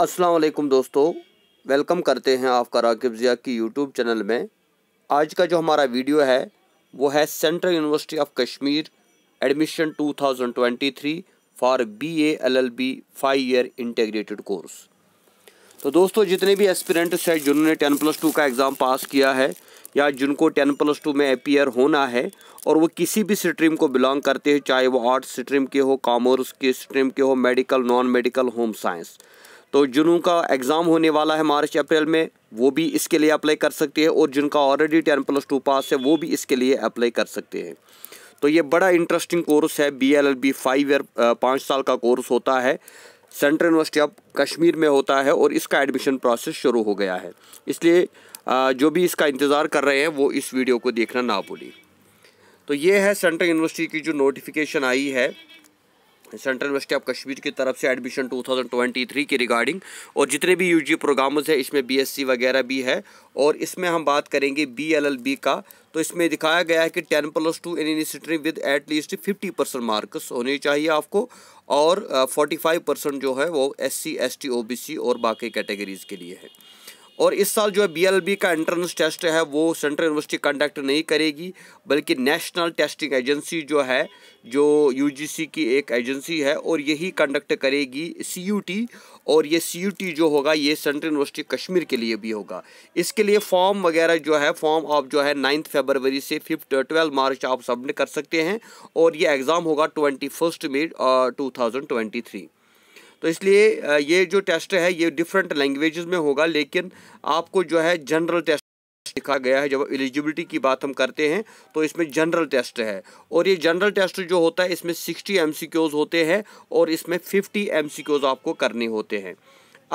अस्सलाम वालेकुम दोस्तों वेलकम करते हैं आपका राकिब ज़िया की यूट्यूब चैनल में आज का जो हमारा वीडियो है वो है central university of Kashmir admission 2023 for B A L L B five year integrated course तो दोस्तों जितने भी एस्पिरेंट्स हैं जिन्होंने टेन प्लस टू का एग्ज़ाम पास किया है या जिनको टेन प्लस टू में अपीयर होना है और वो किसी भी स्ट्रीम को बिलोंग करते हैं चाहे वो आर्ट्स स्ट्रीम के हो कॉमर्स के स्ट्रीम के हो medical non medical home science तो जिनों का एग्ज़ाम होने वाला है मार्च अप्रैल में वो भी इसके लिए अप्लाई कर सकते हैं और जिनका already ten plus two pass है वो भी इसके लिए अप्लाई कर सकते हैं तो ये बड़ा इंटरेस्टिंग कोर्स है B L L B five year पाँच साल का कोर्स होता है सेंट्रल यूनिवर्सिटी ऑफ कश्मीर में होता है और इसका एडमिशन प्रोसेस शुरू हो गया है इसलिए जो भी इसका इंतज़ार कर रहे हैं वो इस वीडियो को देखना ना भूलें तो ये है सेंट्रल यूनिवर्सिटी की जो नोटिफिकेशन आई है सेंट्रल यूनिवर्सिटी ऑफ कश्मीर की तरफ से एडमिशन 2023 के रिगार्डिंग और जितने भी यूजी प्रोग्राम्स हैं इसमें बीएससी वगैरह भी है और इसमें हम बात करेंगे बीएलएलबी का तो इसमें दिखाया गया है कि ten plus two in initiative with at least fifty percent marks होने चाहिए आपको और फोर्टी फाइव परसेंट जो है वो S C S T O B C और बाकी कैटेगरीज़ के लिए है और इस साल जो है बीएलबी का एंट्रेंस टेस्ट है वो सेंट्रल यूनिवर्सिटी कंडक्ट नहीं करेगी बल्कि नेशनल टेस्टिंग एजेंसी जो है जो यूजीसी की एक एजेंसी है और यही कंडक्ट करेगी सीयूटी और ये सीयूटी जो होगा ये सेंट्रल यूनिवर्सिटी कश्मीर के लिए भी होगा इसके लिए फॉर्म वगैरह जो है फॉर्म आप जो है नाइन्थ फेबरवरी से फिफ्थ ट्वेल्व मार्च आप सबमिट कर सकते हैं और ये एग्ज़ाम होगा twenty first May two thousand twenty three तो इसलिए ये जो टेस्ट है ये डिफरेंट लैंग्वेजेस में होगा लेकिन आपको जो है जनरल टेस्ट लिखा गया है जब एलिजिबिलिटी की बात हम करते हैं तो इसमें जनरल टेस्ट है और ये जनरल टेस्ट जो होता है इसमें सिक्सटी एम होते हैं और इसमें फिफ्टी एम आपको करने होते हैं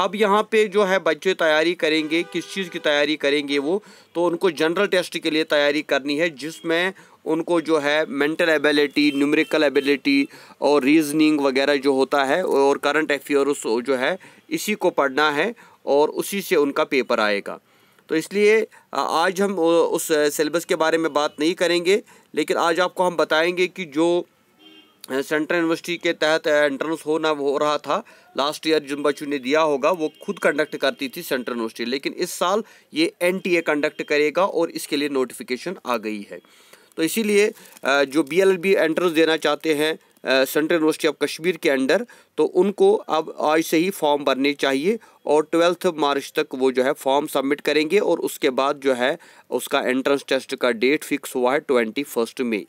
अब यहाँ पे जो है बच्चे तैयारी करेंगे किस चीज़ की तैयारी करेंगे वो तो उनको जनरल टेस्ट के लिए तैयारी करनी है जिसमें उनको जो है मेंटल एबिलिटी न्यूमेरिकल एबिलिटी और रीजनिंग वगैरह जो होता है और करंट अफेयर्स जो है इसी को पढ़ना है और उसी से उनका पेपर आएगा तो इसलिए आज हम उस सिलेबस के बारे में बात नहीं करेंगे लेकिन आज आपको हम बताएंगे कि जो सेंट्रल यूनिवर्सिटी के तहत एंट्रेंस होना हो रहा था लास्ट ईयर जिन बच्चों ने दिया होगा वो खुद कंडक्ट करती थी सेंट्रल यूनिवर्सिटी लेकिन इस साल ये एनटीए कंडक्ट करेगा और इसके लिए नोटिफिकेशन आ गई है तो इसीलिए जो बी एल बी एंट्रेंस देना चाहते हैं सेंट्रल यूनिवर्सिटी ऑफ कश्मीर के अंडर तो उनको अब आज से ही फॉर्म भरने चाहिए और ट्वेल्थ मार्च तक वो जो है फॉर्म सबमिट करेंगे और उसके बाद जो है उसका एंट्रेंस टेस्ट का डेट फिक्स हुआ है ट्वेंटी फर्स्ट मई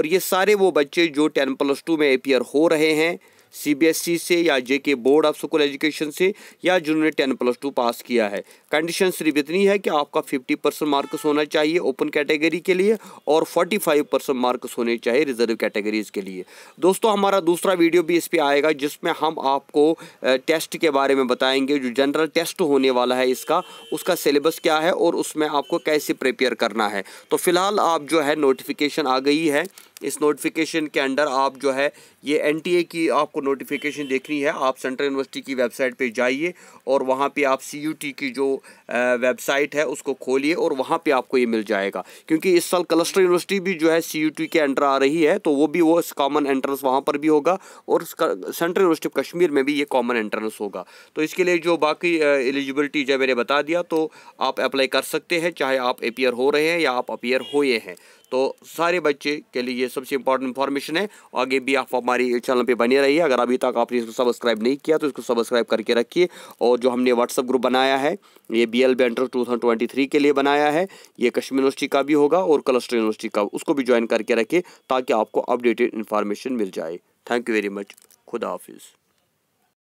और ये सारे वो बच्चे जो टेन प्लस टू में अपियर हो रहे हैं सीबीएसई e से या JK board of school education से या जिन्होंने टेन प्लस टू पास किया है कंडीशन सिर्फ इतनी है कि आपका फिफ्टी परसेंट मार्क्स होना चाहिए ओपन कैटेगरी के लिए और फोर्टी फाइव परसेंट मार्क्स होने चाहिए रिजर्व कैटेगरीज के लिए दोस्तों हमारा दूसरा वीडियो भी इस पर आएगा जिसमें हम आपको टेस्ट के बारे में बताएंगे जो जनरल टेस्ट होने वाला है इसका उसका सिलेबस क्या है और उसमें आपको कैसे प्रिपेयर करना है तो फिलहाल आप जो है नोटिफिकेशन आ गई है इस नोटिफिकेशन के अंडर आप जो है ये ए की आपको नोटिफिकेशन देखनी है आप सेंट्रल यूनिवर्सिटी की वेबसाइट पे जाइए और वहाँ पे आप टी की जो वेबसाइट है उसको खोलिए और वहाँ पे आपको ये मिल जाएगा क्योंकि इस साल क्लस्टर यूनिवर्सिटी भी जो है टी के अंडर आ रही है तो वो भी वो कॉमन एंट्रेंस वहाँ पर भी होगा और सेंट्रल यूनिवर्सिटी ऑफ कश्मीर में भी ये कॉमन एंट्रेंस होगा तो इसके लिए जो बाकी एलिजिबिलिटी जो मैंने बता दिया तो आप अप्लाई कर सकते हैं चाहे आप अपियर हो रहे हैं या आप अपियर हुए हैं तो सारे बच्चे के लिए ये सबसे इंपॉर्टेंट इन्फॉर्मेशन है आगे भी आप हमारी चैनल पे बने रहिए अगर अभी तक आपने इसको सब्सक्राइब नहीं किया तो इसको सब्सक्राइब करके रखिए और जो हमने व्हाट्सअप ग्रुप बनाया है ये बी एल बेंटर टू थाउजेंड ट्वेंटी थ्री के लिए बनाया है ये कश्मीर यूनिवर्सिटी का भी होगा और क्लस्टर यूनिवर्सिटी का उसको भी ज्वाइन करके रखिए ताकि आपको अपडेटेड इन्फॉर्मेशन मिल जाए थैंक यू वेरी मच खुदा हाफिज़